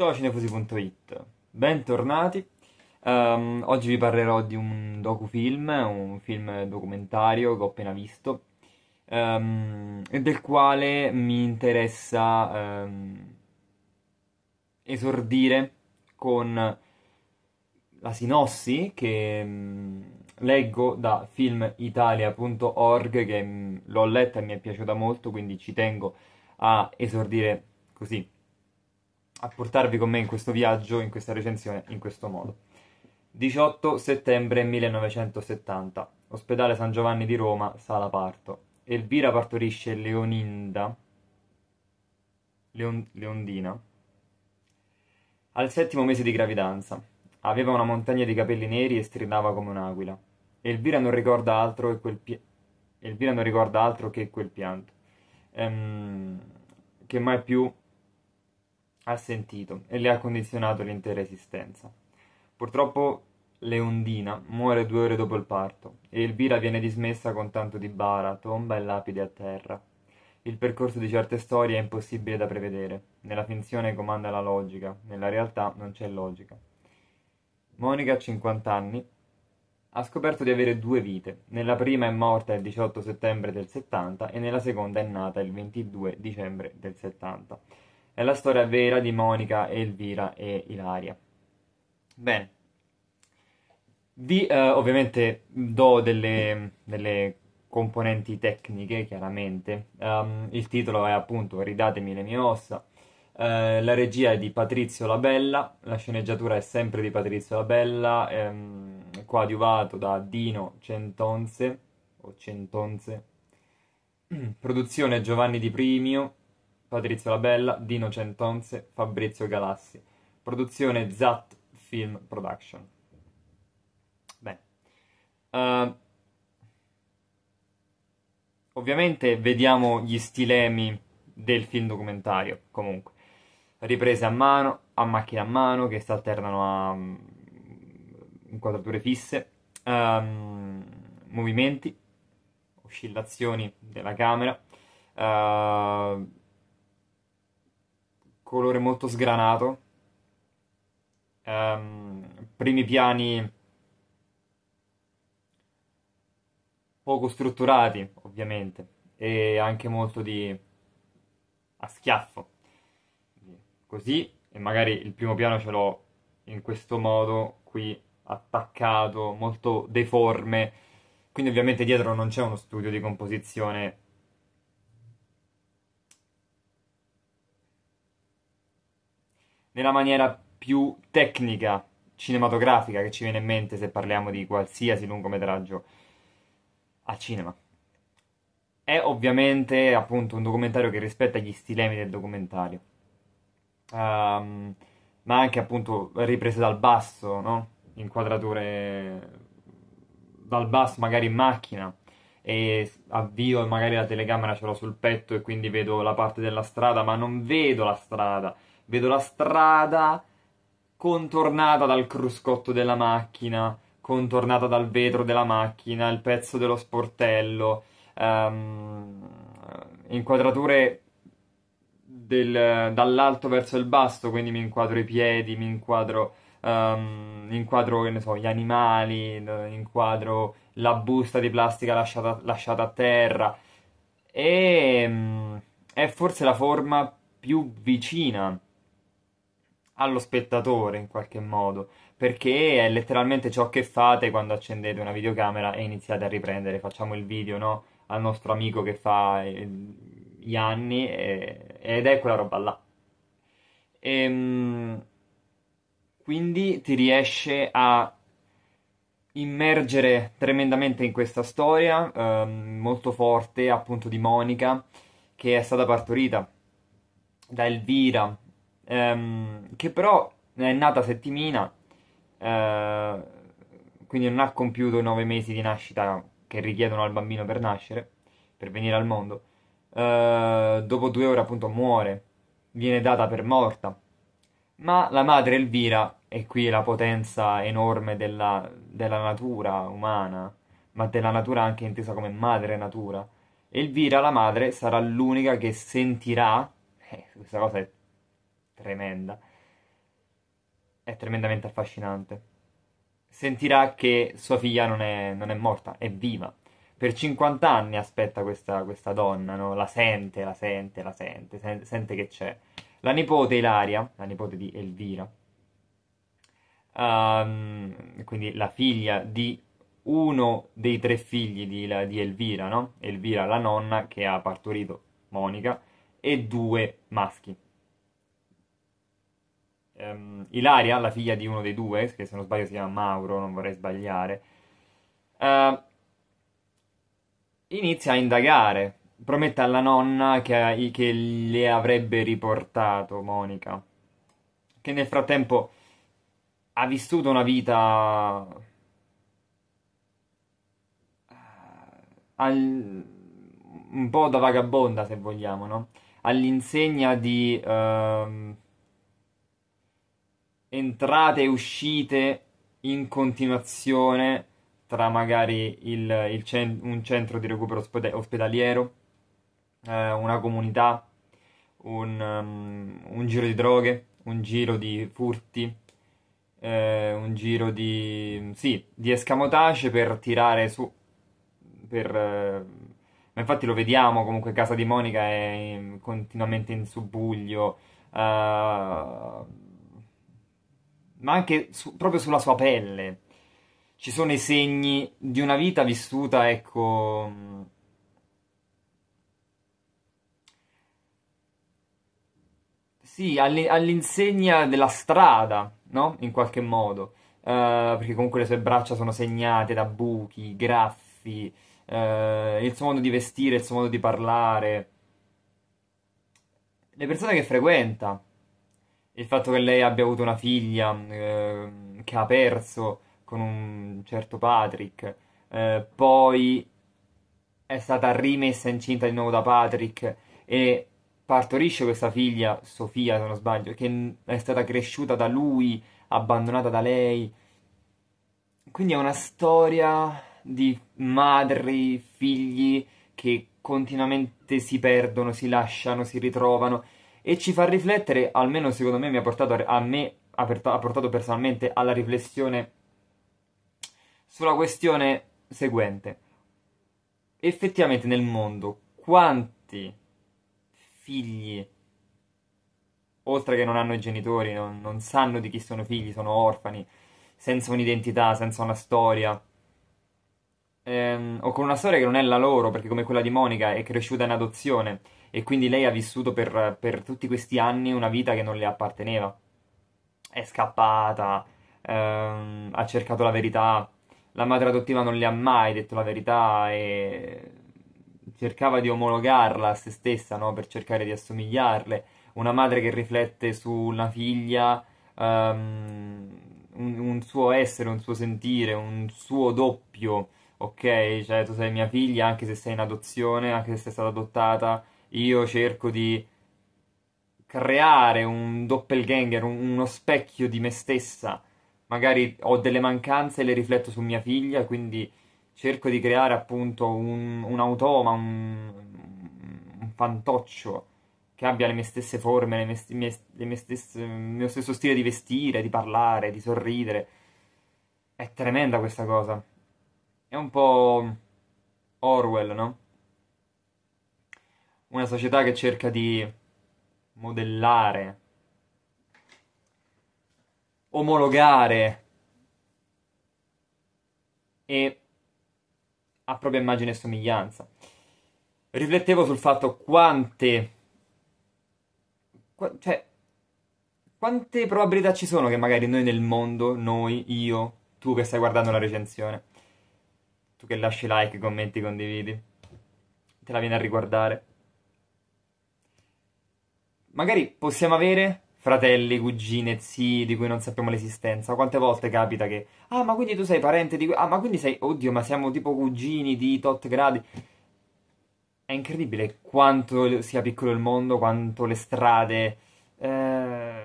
Ciao cinefusi.it, bentornati. Um, oggi vi parlerò di un docufilm, un film documentario che ho appena visto um, ehm, e del quale mi interessa um, esordire con la sinossi che mm, leggo da filmitalia.org che mm, l'ho letta e mi è piaciuta molto, quindi ci tengo a esordire così a portarvi con me in questo viaggio, in questa recensione, in questo modo. 18 settembre 1970, ospedale San Giovanni di Roma, sala parto. Elvira partorisce Leoninda, Leon, Leondina, al settimo mese di gravidanza. Aveva una montagna di capelli neri e strillava come un'aquila. Elvira non ricorda altro, che quel, pi- Elvira non ricorda altro che quel pianto, ehm, che mai più ha sentito e le ha condizionato l'intera esistenza. Purtroppo Leondina muore due ore dopo il parto e Elvira viene dismessa con tanto di bara, tomba e lapide a terra. Il percorso di certe storie è impossibile da prevedere, nella finzione comanda la logica, nella realtà non c'è logica. Monica, 50 anni, ha scoperto di avere due vite. Nella prima è morta il 18 settembre del 70 e nella seconda è nata il 22 dicembre del 70 è la storia vera di Monica, Elvira e Ilaria. Bene. Vi eh, ovviamente do delle, delle, componenti tecniche, chiaramente. Um, il titolo è appunto Ridatemi le mie ossa. Uh, la regia è di Patrizio Labella, la sceneggiatura è sempre di Patrizio Labella, ehm, coadiuvato da Dino Centonze, o Centonze. Produzione Giovanni Di Primio, Patrizio Labella, Dino Centonze, Fabrizio Galassi. Produzione Zat Film Production. Bene. Uh, ehm, ovviamente vediamo gli stilemi del film documentario, comunque. Riprese a mano, a macchina a mano, che si alternano a um, inquadrature fisse, um, movimenti, oscillazioni della camera, uh, colore molto sgranato, um, primi piani poco strutturati, ovviamente, e anche molto di a schiaffo. Così, e magari il primo piano ce l'ho in questo modo qui attaccato, molto deforme. Quindi ovviamente dietro non c'è uno studio di composizione nella maniera più tecnica, cinematografica che ci viene in mente se parliamo di qualsiasi lungometraggio a cinema. È ovviamente appunto un documentario che rispetta gli stilemi del documentario, um, ma anche appunto riprese dal basso, no? inquadrature dal basso magari in macchina e avvio magari la telecamera ce l'ho sul petto e quindi vedo la parte della strada ma non vedo la strada vedo la strada contornata dal cruscotto della macchina, contornata dal vetro della macchina, il pezzo dello sportello, um, inquadrature del, dall'alto verso il basso, quindi mi inquadro i piedi, mi inquadro, um, inquadro so, gli animali, eh, inquadro la busta di plastica lasciata, lasciata a terra. E um, è forse la forma più vicina allo spettatore in qualche modo, perché è letteralmente ciò che fate quando accendete una videocamera e iniziate a riprendere, facciamo il video, no? Al nostro amico che fa eh, gli anni e, ed è quella roba là. E, ehm, quindi ti riesce a immergere tremendamente in questa storia ehm, molto forte appunto di Monica che è stata partorita da Elvira ehm, che però è nata a settimina, eh, quindi non ha compiuto i nove mesi di nascita che richiedono al bambino per nascere, per venire al mondo. Eh, dopo due ore appunto muore, viene data per morta, ma la madre Elvira, e qui la potenza enorme della, della natura umana, ma della natura anche intesa come madre natura, Elvira, la madre, sarà l'unica che sentirà, eh, questa cosa è tremenda, è tremendamente affascinante. Sentirà che sua figlia non è, non è morta, è viva. Per 50 anni aspetta questa, questa donna, no? la sente, la sente, la sente, sen- sente che c'è. La nipote Ilaria, la nipote di Elvira, um, quindi la figlia di uno dei tre figli di, di, Elvira, no? Elvira la nonna che ha partorito Monica e due maschi, um, Ilaria, la figlia di uno dei due, che se non sbaglio si chiama Mauro, non vorrei sbagliare, uh, inizia a indagare, promette alla nonna che, che le avrebbe riportato Monica, che nel frattempo ha vissuto una vita eh, Al, un po' da vagabonda, se vogliamo, no? All'insegna di, uh, entrate e uscite in continuazione tra magari il, il cent- un centro di recupero ospeda- ospedaliero, eh, una comunità, un, um, un, giro di droghe, un giro di furti, eh, un giro di, sì, di escamotage per tirare su, per, eh, ma infatti lo vediamo comunque Casa di Monica è in, continuamente in subbuglio. eh, ma anche su, proprio sulla sua pelle. Ci sono i segni di una vita vissuta, ecco... Mm. Sì, all'insegna della strada, no? In qualche modo. Uh, perché comunque le sue braccia sono segnate da buchi, graffi, uh, il suo modo di vestire, il suo modo di parlare. Le persone che frequenta, il fatto che lei abbia avuto una figlia eh, che ha perso con un certo Patrick, eh, poi è stata rimessa incinta di nuovo da Patrick e partorisce questa figlia, Sofia se non sbaglio, che è stata cresciuta da lui, abbandonata da lei. Quindi è una storia di madri, figli che continuamente si perdono, si lasciano, si ritrovano e ci fa riflettere, almeno secondo me mi ha portato a, me, ha, portato, personalmente alla riflessione sulla questione seguente. Effettivamente nel mondo quanti figli, oltre che non hanno genitori, non, non sanno di chi sono figli, sono orfani, senza un'identità, senza una storia, ehm, o con una storia che non è la loro, perché come quella di Monica è cresciuta in adozione e quindi lei ha vissuto per, per tutti questi anni una vita che non le apparteneva. È scappata, ehm, ha cercato la verità, la madre adottiva non le ha mai detto la verità e cercava di omologarla a se stessa no? per cercare di assomigliarle. Una madre che riflette sulla figlia um, un, un, suo essere, un suo sentire, un suo doppio, ok? Cioè tu sei mia figlia anche se sei in adozione, anche se sei stata adottata, io cerco di creare un doppelganger, un, uno specchio di me stessa. Magari ho delle mancanze e le rifletto su mia figlia, quindi cerco di creare appunto un, un automa, un, un, fantoccio che abbia le mie stesse forme, le mie, le mie stesse, il mio stesso stile di vestire, di parlare, di sorridere. È tremenda questa cosa. È un po' Orwell, no? una società che cerca di modellare, omologare e a propria immagine e somiglianza. Riflettevo sul fatto quante, qu- cioè, quante probabilità ci sono che magari noi nel mondo, noi, io, tu che stai guardando la recensione, tu che lasci like, commenti, condividi, te la vieni a riguardare Magari possiamo avere fratelli, cugine, zii di cui non sappiamo l'esistenza. Quante volte capita che, ah, ma quindi tu sei parente di. Ah, ma quindi sei. Oddio, ma siamo tipo cugini di tot gradi. È incredibile quanto sia piccolo il mondo, quanto le strade eh,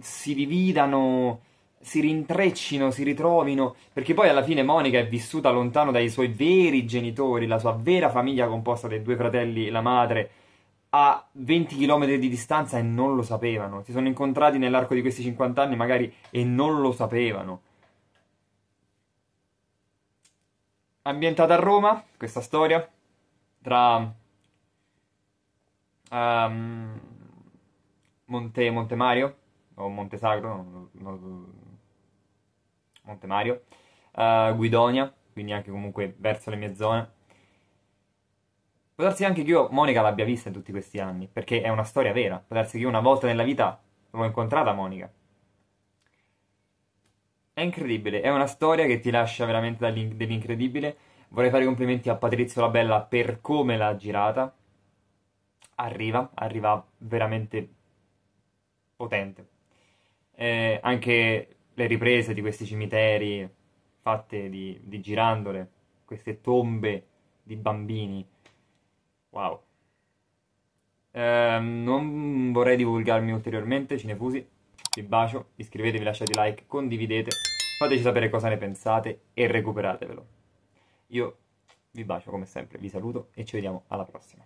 si dividano, si rintreccino, si ritrovino. Perché poi alla fine Monica è vissuta lontano dai suoi veri genitori, la sua vera famiglia composta dai due fratelli e la madre a 20 km di distanza e non lo sapevano. Si sono incontrati nell'arco di questi 50 anni magari e non lo sapevano. Ambientata a Roma, questa storia, tra um, Monte, Monte Mario o Monte Sacro, Monte Mario, uh, eh, Guidonia, quindi anche comunque verso le mie zone Può darsi anche che io Monica l'abbia vista in tutti questi anni, perché è una storia vera. Può darsi che io una volta nella vita l'ho incontrata Monica. È incredibile, è una storia che ti lascia veramente dell'incredibile. Vorrei fare i complimenti a Patrizio Labella per come l'ha girata. Arriva, arriva veramente potente. Eh, anche le riprese di questi cimiteri fatte di, di girandole, queste tombe di bambini Wow. Eh, non vorrei divulgarmi ulteriormente, cinefusi. Vi bacio, iscrivetevi, lasciate like, condividete, fateci sapere cosa ne pensate e recuperatevelo. Io vi bacio come sempre, vi saluto e ci vediamo alla prossima.